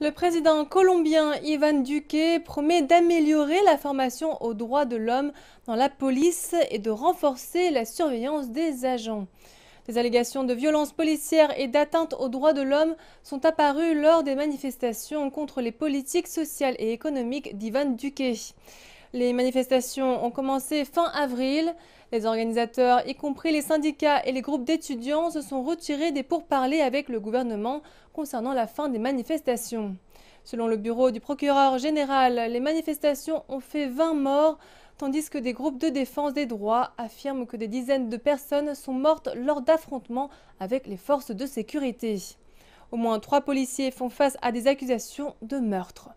Le président colombien Ivan Duque promet d'améliorer la formation aux droits de l'homme dans la police et de renforcer la surveillance des agents. Des allégations de violences policières et d'atteinte aux droits de l'homme sont apparues lors des manifestations contre les politiques sociales et économiques d'Ivan Duque. Les manifestations ont commencé fin avril. Les organisateurs, y compris les syndicats et les groupes d'étudiants, se sont retirés des pourparlers avec le gouvernement concernant la fin des manifestations. Selon le bureau du procureur général, les manifestations ont fait 20 morts, tandis que des groupes de défense des droits affirment que des dizaines de personnes sont mortes lors d'affrontements avec les forces de sécurité. Au moins trois policiers font face à des accusations de meurtre.